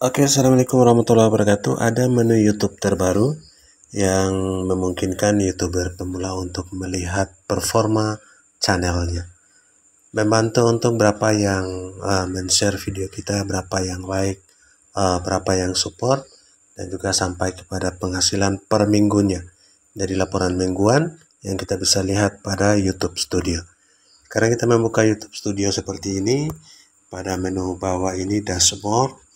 Oke, Assalamualaikum warahmatullahi wabarakatuh. Ada menu YouTube terbaru yang memungkinkan YouTuber pemula untuk melihat performa channelnya. Membantu untuk berapa yang uh, men-share video kita, berapa yang like, uh, berapa yang support, dan juga sampai kepada penghasilan per minggunya. dari laporan mingguan yang kita bisa lihat pada YouTube Studio. Karena kita membuka YouTube Studio seperti ini, pada menu bawah ini dashboard,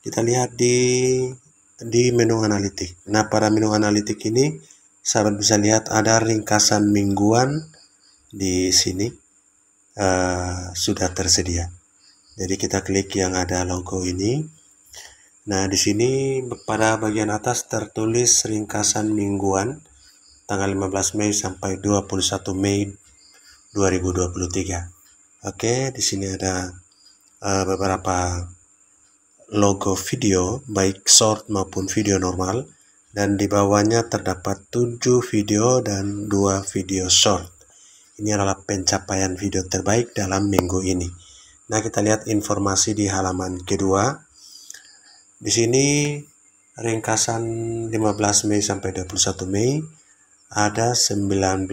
kita lihat di di menu analitik. Nah, pada menu analitik ini sahabat bisa lihat ada ringkasan mingguan di sini uh, sudah tersedia. Jadi kita klik yang ada logo ini. Nah, di sini pada bagian atas tertulis ringkasan mingguan tanggal 15 Mei sampai 21 Mei 2023. Oke, di sini ada uh, beberapa logo video baik short maupun video normal dan di bawahnya terdapat 7 video dan 2 video short. Ini adalah pencapaian video terbaik dalam minggu ini. Nah, kita lihat informasi di halaman kedua. Di sini ringkasan 15 Mei sampai 21 Mei ada 19,6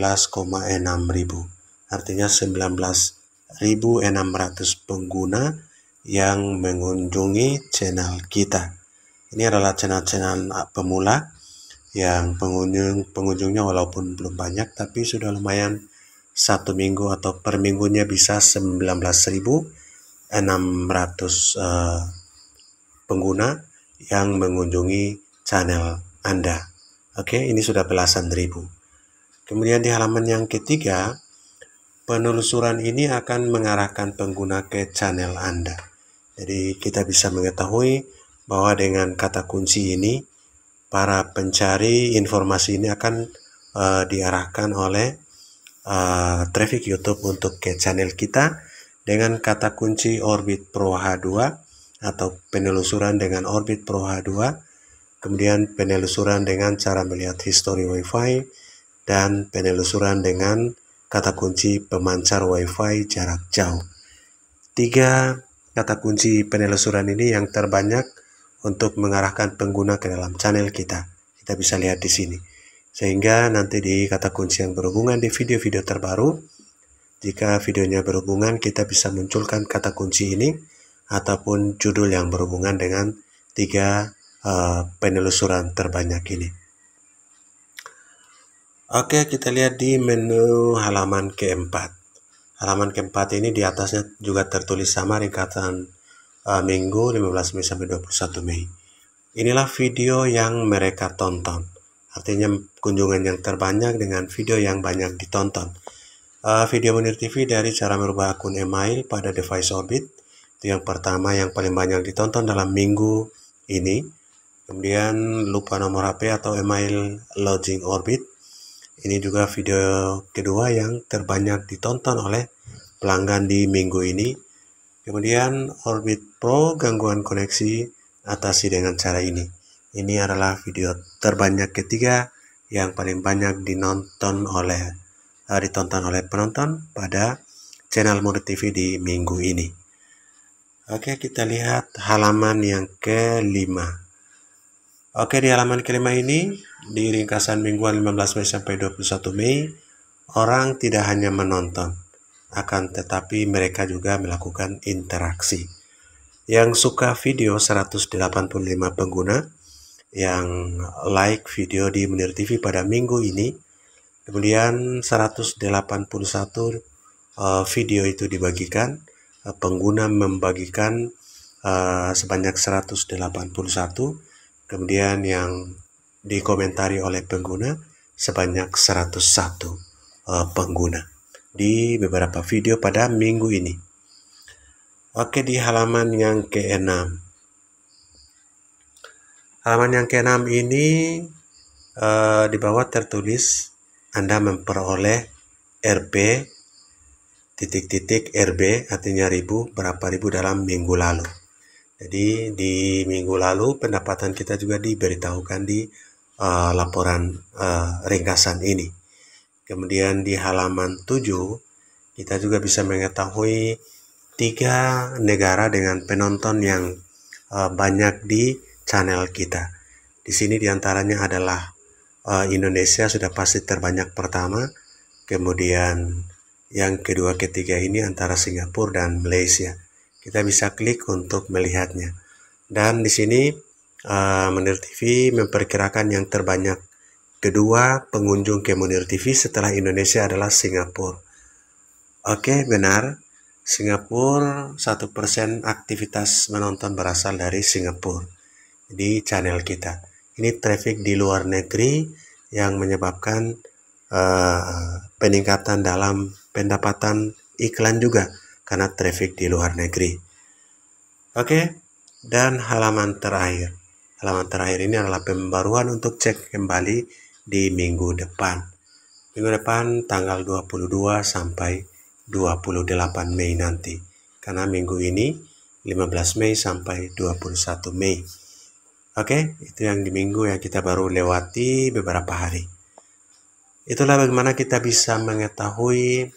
ribu. Artinya 19.600 pengguna yang mengunjungi channel kita. Ini adalah channel-channel pemula yang pengunjung pengunjungnya walaupun belum banyak tapi sudah lumayan satu minggu atau per minggunya bisa 19.600 uh, eh, pengguna yang mengunjungi channel Anda. Oke, okay, ini sudah belasan ribu. Kemudian di halaman yang ketiga, penelusuran ini akan mengarahkan pengguna ke channel Anda. Jadi kita bisa mengetahui bahwa dengan kata kunci ini para pencari informasi ini akan uh, diarahkan oleh uh, traffic YouTube untuk ke channel kita dengan kata kunci Orbit Pro H2 atau penelusuran dengan Orbit Pro H2 kemudian penelusuran dengan cara melihat history WiFi dan penelusuran dengan kata kunci pemancar WiFi jarak jauh. Tiga kata kunci penelusuran ini yang terbanyak untuk mengarahkan pengguna ke dalam channel kita. Kita bisa lihat di sini. Sehingga nanti di kata kunci yang berhubungan di video-video terbaru, jika videonya berhubungan, kita bisa munculkan kata kunci ini ataupun judul yang berhubungan dengan tiga uh, penelusuran terbanyak ini. Oke, kita lihat di menu halaman keempat halaman keempat ini di atasnya juga tertulis sama ringkatan uh, minggu 15 Mei sampai 21 Mei inilah video yang mereka tonton artinya kunjungan yang terbanyak dengan video yang banyak ditonton uh, video Munir TV dari cara merubah akun email pada device Orbit itu yang pertama yang paling banyak ditonton dalam minggu ini kemudian lupa nomor HP atau email lodging Orbit ini juga video kedua yang terbanyak ditonton oleh pelanggan di minggu ini. Kemudian Orbit Pro gangguan koneksi atasi dengan cara ini. Ini adalah video terbanyak ketiga yang paling banyak dinonton oleh eh, ditonton oleh penonton pada channel Mode TV di minggu ini. Oke, kita lihat halaman yang kelima. Oke, di halaman kelima ini, di ringkasan mingguan 15 Mei sampai 21 Mei, orang tidak hanya menonton, akan tetapi mereka juga melakukan interaksi. Yang suka video 185 pengguna, yang like video di Menir TV pada minggu ini, kemudian 181 eh, video itu dibagikan, eh, pengguna membagikan eh, sebanyak 181 kemudian yang dikomentari oleh pengguna sebanyak 101 uh, eh, pengguna di beberapa video pada minggu ini. Oke di halaman yang ke-6. Halaman yang ke-6 ini uh, di bawah tertulis Anda memperoleh RB titik-titik RB artinya ribu berapa ribu dalam minggu lalu. Jadi di minggu lalu pendapatan kita juga diberitahukan di uh, laporan uh, ringkasan ini. Kemudian di halaman 7 kita juga bisa mengetahui tiga negara dengan penonton yang uh, banyak di channel kita. Di sini diantaranya adalah uh, Indonesia sudah pasti terbanyak pertama, kemudian yang kedua ketiga ini antara Singapura dan Malaysia kita bisa klik untuk melihatnya. Dan di sini uh, Munir TV memperkirakan yang terbanyak kedua pengunjung ke Munir TV setelah Indonesia adalah Singapura. Oke, benar. Singapura satu persen aktivitas menonton berasal dari Singapura di channel kita. Ini traffic di luar negeri yang menyebabkan uh, peningkatan dalam pendapatan iklan juga karena traffic di luar negeri. Oke, dan halaman terakhir. Halaman terakhir ini adalah pembaruan untuk cek kembali di minggu depan. Minggu depan tanggal 22 sampai 28 Mei nanti. Karena minggu ini 15 Mei sampai 21 Mei. Oke, itu yang di minggu yang kita baru lewati beberapa hari. Itulah bagaimana kita bisa mengetahui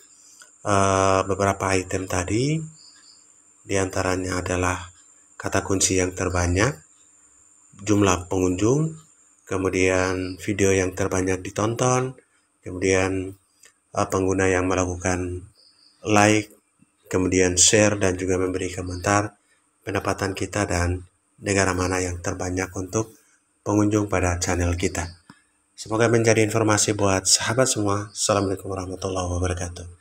uh, beberapa item tadi diantaranya adalah kata kunci yang terbanyak jumlah pengunjung kemudian video yang terbanyak ditonton kemudian uh, pengguna yang melakukan like kemudian share dan juga memberi komentar pendapatan kita dan negara mana yang terbanyak untuk pengunjung pada channel kita. Semoga menjadi informasi buat sahabat semua. Assalamualaikum warahmatullahi wabarakatuh.